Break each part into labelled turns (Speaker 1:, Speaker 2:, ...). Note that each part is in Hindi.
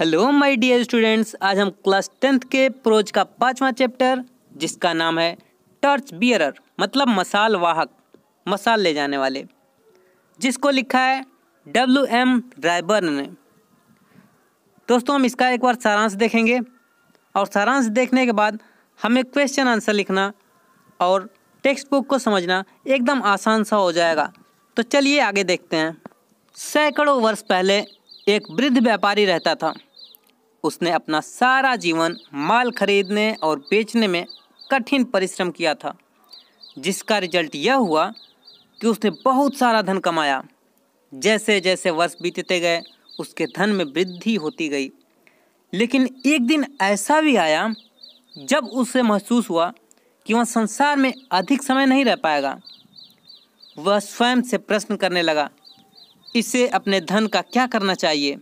Speaker 1: हेलो माय डियर स्टूडेंट्स आज हम क्लास टेंथ के प्रोज का पांचवा चैप्टर जिसका नाम है टॉर्च बियरर मतलब मसाल वाहक मसाल ले जाने वाले जिसको लिखा है डब्ल्यू एम ड्राइबर ने दोस्तों हम इसका एक बार सारांश देखेंगे और सारांश देखने के बाद हमें क्वेश्चन आंसर लिखना और टेक्स्ट बुक को समझना एकदम आसान सा हो जाएगा तो चलिए आगे देखते हैं सैकड़ों वर्ष पहले एक वृद्ध व्यापारी रहता था उसने अपना सारा जीवन माल खरीदने और बेचने में कठिन परिश्रम किया था जिसका रिजल्ट यह हुआ कि उसने बहुत सारा धन कमाया जैसे जैसे वर्ष बीतते गए उसके धन में वृद्धि होती गई लेकिन एक दिन ऐसा भी आया जब उसे महसूस हुआ कि वह संसार में अधिक समय नहीं रह पाएगा वह स्वयं से प्रश्न करने लगा इसे अपने धन का क्या करना चाहिए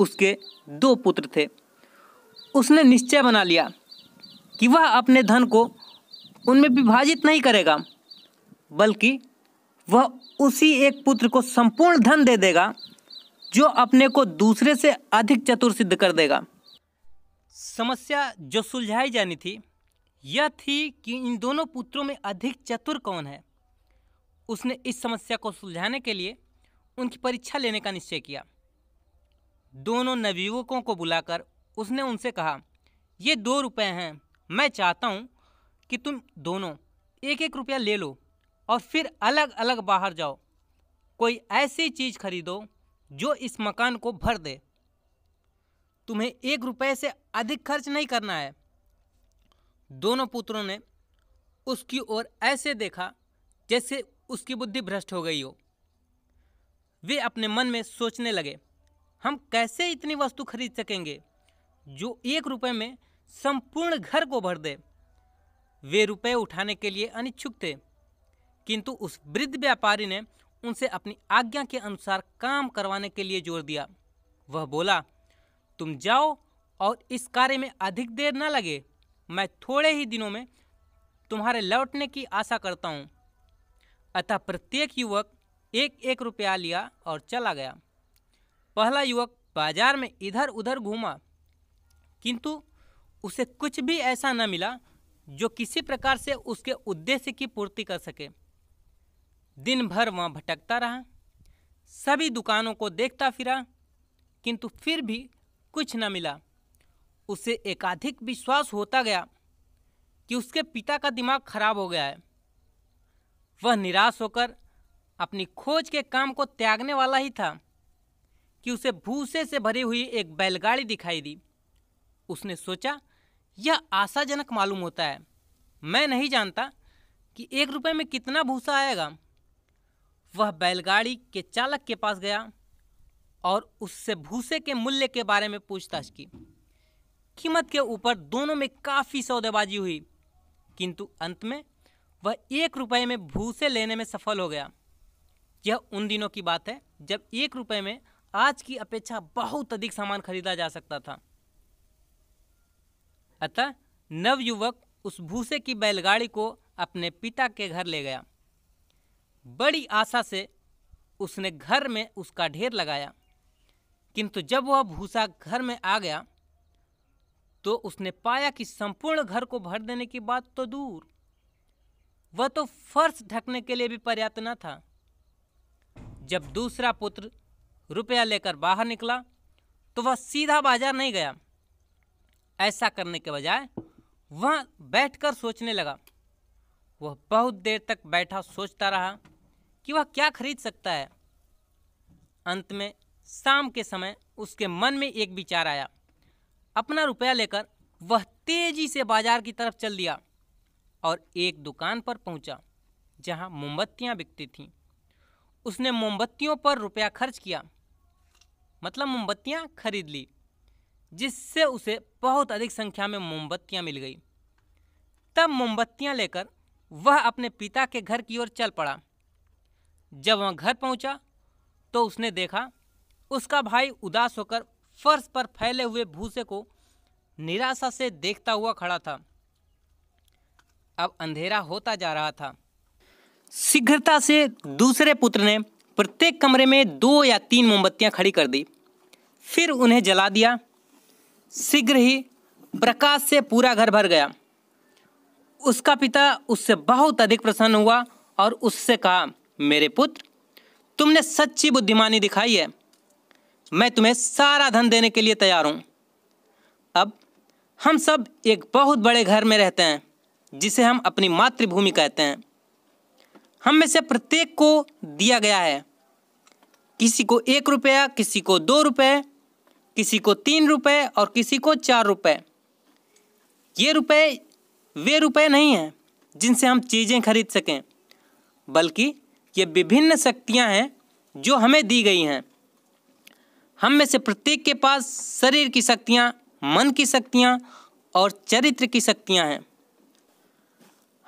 Speaker 1: उसके दो पुत्र थे उसने निश्चय बना लिया कि वह अपने धन को उनमें विभाजित नहीं करेगा बल्कि वह उसी एक पुत्र को संपूर्ण धन दे देगा जो अपने को दूसरे से अधिक चतुर सिद्ध कर देगा समस्या जो सुलझाई जानी थी यह थी कि इन दोनों पुत्रों में अधिक चतुर कौन है उसने इस समस्या को सुलझाने के लिए उनकी परीक्षा लेने का निश्चय किया दोनों नवयुवकों को बुलाकर उसने उनसे कहा ये दो रुपए हैं मैं चाहता हूँ कि तुम दोनों एक एक रुपया ले लो और फिर अलग अलग बाहर जाओ कोई ऐसी चीज़ खरीदो जो इस मकान को भर दे तुम्हें एक रुपये से अधिक खर्च नहीं करना है दोनों पुत्रों ने उसकी ओर ऐसे देखा जैसे उसकी बुद्धि भ्रष्ट हो गई हो वे अपने मन में सोचने लगे हम कैसे इतनी वस्तु खरीद सकेंगे जो एक रुपये में संपूर्ण घर को भर दे वे रुपये उठाने के लिए अनिच्छुक थे किंतु उस वृद्ध व्यापारी ने उनसे अपनी आज्ञा के अनुसार काम करवाने के लिए जोर दिया वह बोला तुम जाओ और इस कार्य में अधिक देर न लगे मैं थोड़े ही दिनों में तुम्हारे लौटने की आशा करता हूँ अतः प्रत्येक युवक एक एक रुपया लिया और चला गया पहला युवक बाजार में इधर उधर घूमा किंतु उसे कुछ भी ऐसा न मिला जो किसी प्रकार से उसके उद्देश्य की पूर्ति कर सके दिन भर वहाँ भटकता रहा सभी दुकानों को देखता फिरा किंतु फिर भी कुछ न मिला उसे एकाधिक विश्वास होता गया कि उसके पिता का दिमाग खराब हो गया है वह निराश होकर अपनी खोज के काम को त्यागने वाला ही था कि उसे भूसे से भरी हुई एक बैलगाड़ी दिखाई दी उसने सोचा यह आशाजनक मालूम होता है मैं नहीं जानता कि एक रुपये में कितना भूसा आएगा वह बैलगाड़ी के चालक के पास गया और उससे भूसे के मूल्य के बारे में पूछताछ की कीमत के ऊपर दोनों में काफ़ी सौदेबाजी हुई किंतु अंत में वह एक रुपये में भूसे लेने में सफल हो गया यह उन दिनों की बात है जब एक रुपये में आज की अपेक्षा बहुत अधिक सामान खरीदा जा सकता था अतः नवयुवक उस भूसे की बैलगाड़ी को अपने पिता के घर ले गया बड़ी आशा से उसने घर में उसका ढेर लगाया किंतु जब वह भूसा घर में आ गया तो उसने पाया कि संपूर्ण घर को भर देने की बात तो दूर वह तो फर्श ढकने के लिए भी पर्याप्त न था जब दूसरा पुत्र रुपया लेकर बाहर निकला तो वह सीधा बाजार नहीं गया ऐसा करने के बजाय वह बैठकर सोचने लगा वह बहुत देर तक बैठा सोचता रहा कि वह क्या खरीद सकता है अंत में शाम के समय उसके मन में एक विचार आया अपना रुपया लेकर वह तेजी से बाजार की तरफ चल दिया और एक दुकान पर पहुंचा जहां मोमबत्तियां बिकती थीं उसने मोमबत्तियों पर रुपया खर्च किया मतलब मोमबत्तियाँ खरीद ली जिससे उसे बहुत अधिक संख्या में मोमबत्तियाँ मिल गई तब मोमबत्तियाँ लेकर वह अपने पिता के घर की ओर चल पड़ा जब वह घर पहुंचा तो उसने देखा उसका भाई उदास होकर फर्श पर फैले हुए भूसे को निराशा से देखता हुआ खड़ा था अब अंधेरा होता जा रहा था शीघ्रता से दूसरे पुत्र ने प्रत्येक कमरे में दो या तीन मोमबत्तियां खड़ी कर दी फिर उन्हें जला दिया शीघ्र ही प्रकाश से पूरा घर भर गया उसका पिता उससे बहुत अधिक प्रसन्न हुआ और उससे कहा मेरे पुत्र तुमने सच्ची बुद्धिमानी दिखाई है मैं तुम्हें सारा धन देने के लिए तैयार हूँ अब हम सब एक बहुत बड़े घर में रहते हैं जिसे हम अपनी मातृभूमि कहते हैं हम में से प्रत्येक को दिया गया है किसी को एक रुपया किसी को दो रुपये किसी को तीन रुपये और किसी को चार रुपये ये रुपए वे रुपए नहीं हैं जिनसे हम चीज़ें खरीद सकें बल्कि ये विभिन्न शक्तियाँ हैं जो हमें दी गई हैं हम में से प्रत्येक के पास शरीर की शक्तियाँ मन की शक्तियाँ और चरित्र की शक्तियाँ हैं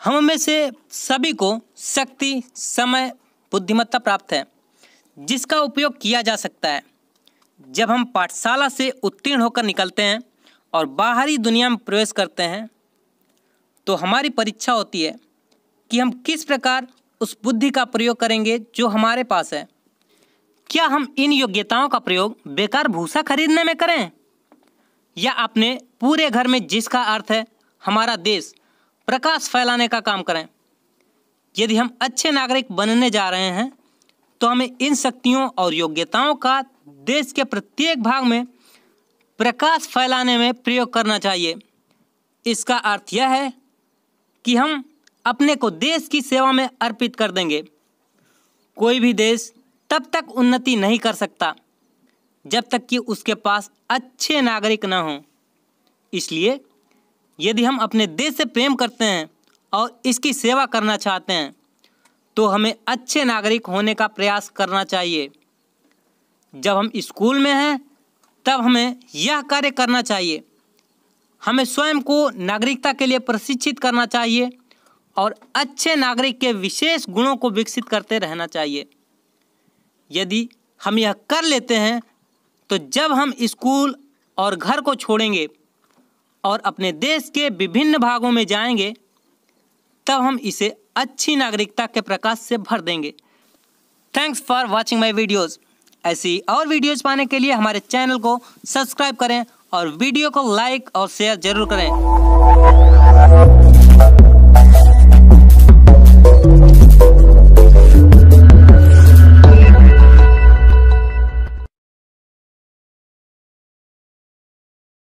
Speaker 1: हम में से सभी को शक्ति समय बुद्धिमत्ता प्राप्त है जिसका उपयोग किया जा सकता है जब हम पाठशाला से उत्तीर्ण होकर निकलते हैं और बाहरी दुनिया में प्रवेश करते हैं तो हमारी परीक्षा होती है कि हम किस प्रकार उस बुद्धि का प्रयोग करेंगे जो हमारे पास है क्या हम इन योग्यताओं का प्रयोग बेकार भूसा खरीदने में करें या अपने पूरे घर में जिसका अर्थ है हमारा देश प्रकाश फैलाने का काम करें यदि हम अच्छे नागरिक बनने जा रहे हैं तो हमें इन शक्तियों और योग्यताओं का देश के प्रत्येक भाग में प्रकाश फैलाने में प्रयोग करना चाहिए इसका अर्थ यह है कि हम अपने को देश की सेवा में अर्पित कर देंगे कोई भी देश तब तक उन्नति नहीं कर सकता जब तक कि उसके पास अच्छे नागरिक ना हों इसलिए यदि हम अपने देश से प्रेम करते हैं और इसकी सेवा करना चाहते हैं तो हमें अच्छे नागरिक होने का प्रयास करना चाहिए जब हम स्कूल में हैं तब हमें यह कार्य करना चाहिए हमें स्वयं को नागरिकता के लिए प्रशिक्षित करना चाहिए और अच्छे नागरिक के विशेष गुणों को विकसित करते रहना चाहिए यदि हम यह कर लेते हैं तो जब हम स्कूल और घर को छोड़ेंगे और अपने देश के विभिन्न भागों में जाएंगे तब हम इसे अच्छी नागरिकता के प्रकाश से भर देंगे thanks for watching my videos ऐसी और वीडियोज़ पाने के लिए हमारे चैनल को सब्सक्राइब करें और वीडियो को लाइक और शेयर जरूर करें